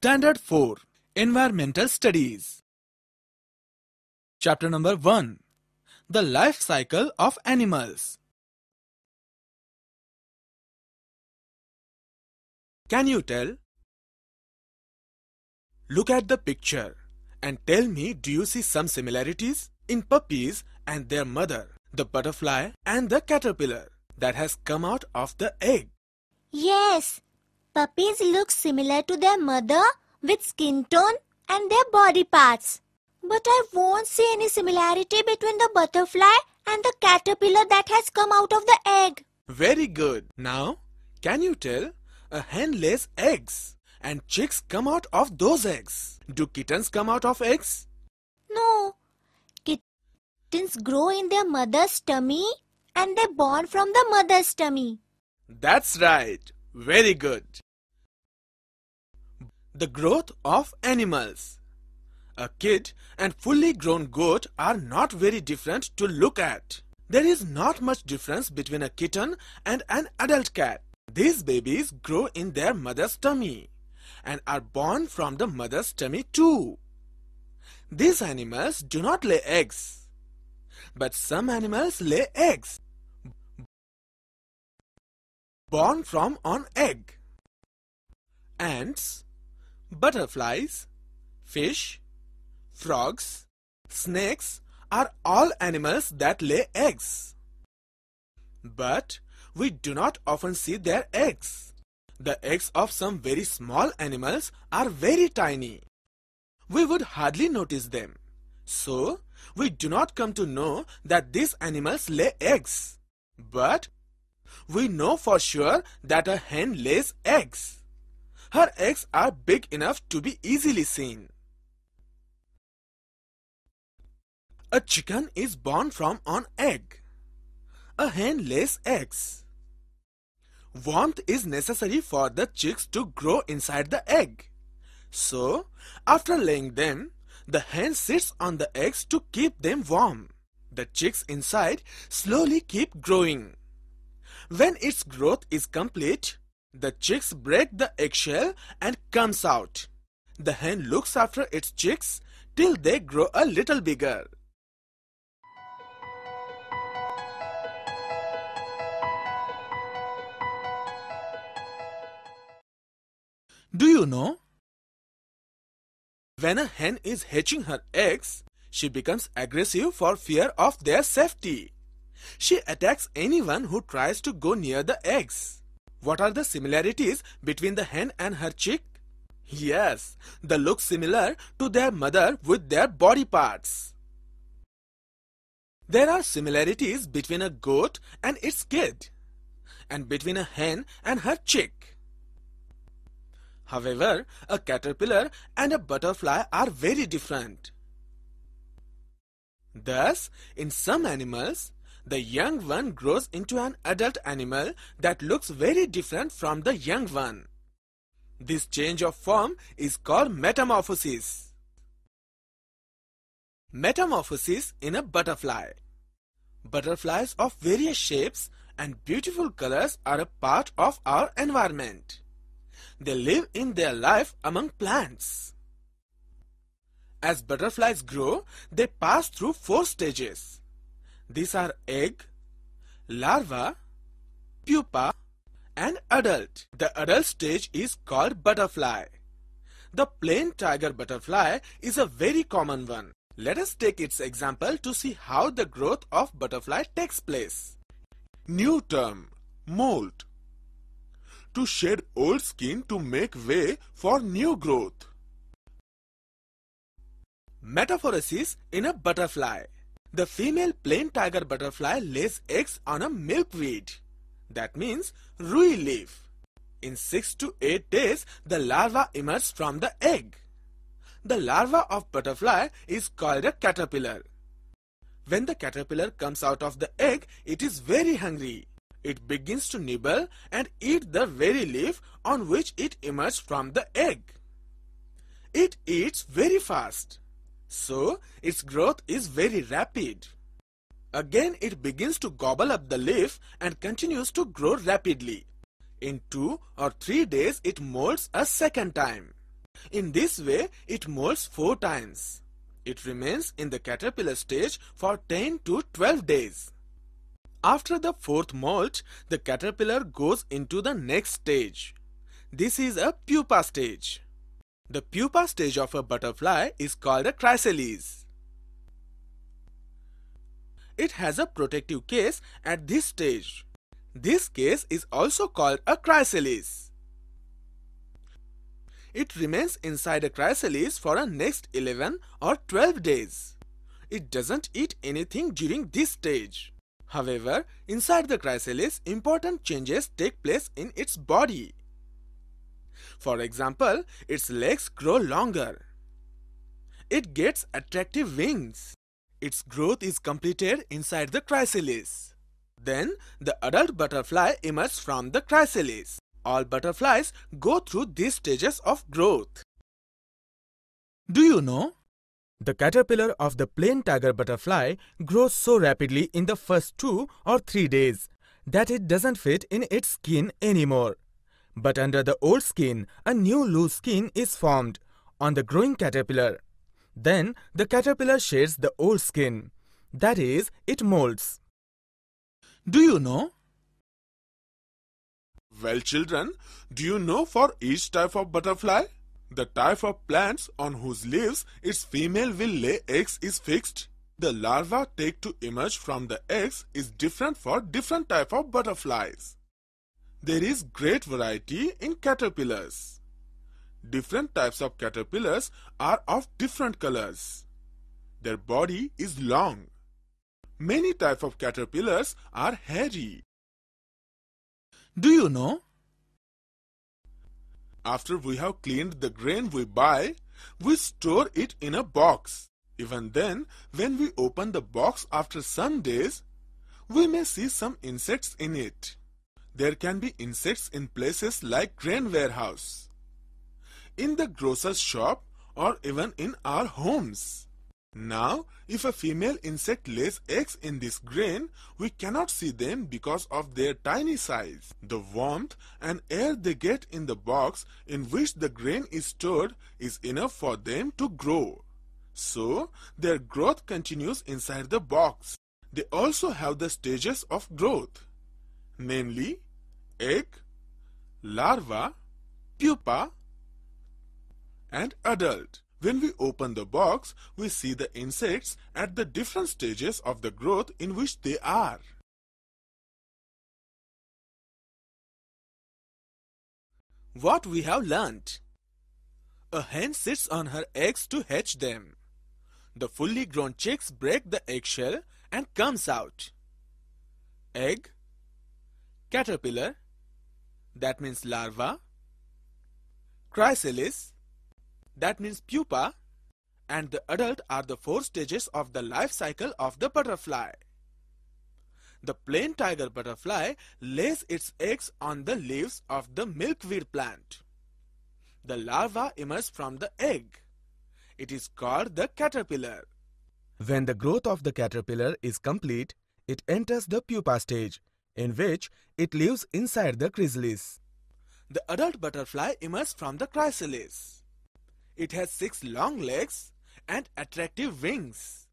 Standard 4 Environmental Studies Chapter number 1 The life cycle of animals Can you tell? Look at the picture and tell me do you see some similarities in puppies and their mother, the butterfly and the caterpillar that has come out of the egg? Yes, Puppies look similar to their mother with skin tone and their body parts. But I won't see any similarity between the butterfly and the caterpillar that has come out of the egg. Very good. Now, can you tell? A hen lays eggs and chicks come out of those eggs. Do kittens come out of eggs? No. Kittens grow in their mother's tummy and they're born from the mother's tummy. That's right. Very good. The growth of animals. A kid and fully grown goat are not very different to look at. There is not much difference between a kitten and an adult cat. These babies grow in their mother's tummy and are born from the mother's tummy too. These animals do not lay eggs. But some animals lay eggs. Born from an egg. Ants, Butterflies, fish, frogs, snakes are all animals that lay eggs. But we do not often see their eggs. The eggs of some very small animals are very tiny. We would hardly notice them. So, we do not come to know that these animals lay eggs. But, we know for sure that a hen lays eggs her eggs are big enough to be easily seen. A chicken is born from an egg. A hen lays eggs. Warmth is necessary for the chicks to grow inside the egg. So, after laying them, the hen sits on the eggs to keep them warm. The chicks inside slowly keep growing. When its growth is complete, the chicks break the eggshell and comes out. The hen looks after its chicks till they grow a little bigger. Do you know? When a hen is hatching her eggs, she becomes aggressive for fear of their safety. She attacks anyone who tries to go near the eggs. What are the similarities between the hen and her chick? Yes, they look similar to their mother with their body parts. There are similarities between a goat and its kid, and between a hen and her chick. However, a caterpillar and a butterfly are very different. Thus, in some animals, the young one grows into an adult animal that looks very different from the young one. This change of form is called metamorphosis. Metamorphosis in a butterfly. Butterflies of various shapes and beautiful colors are a part of our environment. They live in their life among plants. As butterflies grow, they pass through four stages. These are egg, larva, pupa and adult. The adult stage is called butterfly. The plain tiger butterfly is a very common one. Let us take its example to see how the growth of butterfly takes place. New term, molt. To shed old skin to make way for new growth. Metaphoresis in a butterfly. The female plain tiger butterfly lays eggs on a milkweed. That means rui leaf. In 6 to 8 days, the larva emerges from the egg. The larva of butterfly is called a caterpillar. When the caterpillar comes out of the egg, it is very hungry. It begins to nibble and eat the very leaf on which it emerged from the egg. It eats very fast. So, its growth is very rapid. Again, it begins to gobble up the leaf and continues to grow rapidly. In two or three days, it molts a second time. In this way, it molts four times. It remains in the caterpillar stage for 10 to 12 days. After the fourth molt, the caterpillar goes into the next stage. This is a pupa stage. The pupa stage of a butterfly is called a chrysalis. It has a protective case at this stage. This case is also called a chrysalis. It remains inside a chrysalis for a next 11 or 12 days. It doesn't eat anything during this stage. However, inside the chrysalis, important changes take place in its body. For example, its legs grow longer. It gets attractive wings. Its growth is completed inside the chrysalis. Then, the adult butterfly emerges from the chrysalis. All butterflies go through these stages of growth. Do you know? The caterpillar of the plain tiger butterfly grows so rapidly in the first two or three days that it doesn't fit in its skin anymore. But under the old skin, a new loose skin is formed on the growing caterpillar. Then the caterpillar sheds the old skin. That is, it molts. Do you know? Well children, do you know for each type of butterfly? The type of plants on whose leaves its female will lay eggs is fixed. The larva take to emerge from the eggs is different for different type of butterflies. There is great variety in caterpillars. Different types of caterpillars are of different colors. Their body is long. Many types of caterpillars are hairy. Do you know? After we have cleaned the grain we buy, we store it in a box. Even then, when we open the box after some days, we may see some insects in it. There can be insects in places like grain warehouse, in the grocer's shop or even in our homes. Now, if a female insect lays eggs in this grain, we cannot see them because of their tiny size. The warmth and air they get in the box in which the grain is stored is enough for them to grow. So, their growth continues inside the box. They also have the stages of growth, namely egg, larva, pupa, and adult. When we open the box, we see the insects at the different stages of the growth in which they are. What we have learnt A hen sits on her eggs to hatch them. The fully grown chicks break the eggshell and comes out. Egg Caterpillar that means larva, chrysalis, that means pupa, and the adult are the four stages of the life cycle of the butterfly. The plain tiger butterfly lays its eggs on the leaves of the milkweed plant. The larva emerges from the egg. It is called the caterpillar. When the growth of the caterpillar is complete, it enters the pupa stage in which it lives inside the chrysalis. The adult butterfly emerges from the chrysalis. It has six long legs and attractive wings.